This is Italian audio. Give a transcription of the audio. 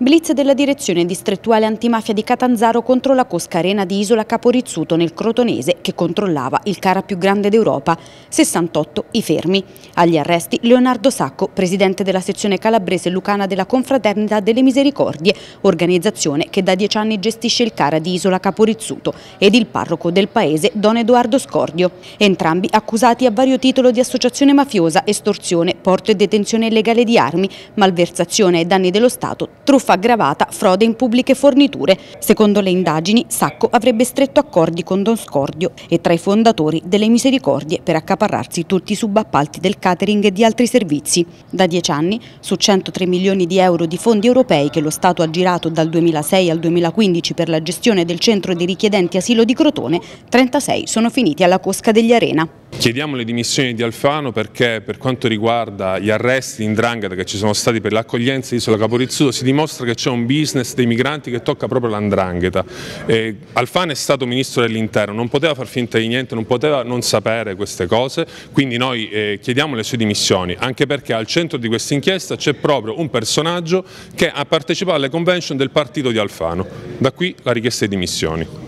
Blitz della direzione distrettuale antimafia di Catanzaro contro la Cosca Arena di Isola Caporizzuto nel Crotonese che controllava il cara più grande d'Europa, 68 i fermi. Agli arresti Leonardo Sacco, presidente della sezione calabrese lucana della Confraternita delle Misericordie, organizzazione che da dieci anni gestisce il cara di Isola Caporizzuto ed il parroco del paese Don Edoardo Scordio, entrambi accusati a vario titolo di associazione mafiosa, estorsione, porto e detenzione illegale di armi, malversazione e danni dello Stato, truffa truffa aggravata, frode in pubbliche forniture. Secondo le indagini, Sacco avrebbe stretto accordi con Don Scordio e tra i fondatori delle Misericordie per accaparrarsi tutti i subappalti del catering e di altri servizi. Da dieci anni, su 103 milioni di euro di fondi europei che lo Stato ha girato dal 2006 al 2015 per la gestione del centro di richiedenti asilo di Crotone, 36 sono finiti alla cosca degli Arena. Chiediamo le dimissioni di Alfano perché per quanto riguarda gli arresti in Drangheta che ci sono stati per l'accoglienza di Isola Caporizzuto si dimostra che c'è un business dei migranti che tocca proprio l'Andrangheta. Alfano è stato ministro dell'interno, non poteva far finta di niente, non poteva non sapere queste cose, quindi noi eh, chiediamo le sue dimissioni, anche perché al centro di questa inchiesta c'è proprio un personaggio che ha partecipato alle convention del partito di Alfano. Da qui la richiesta di dimissioni.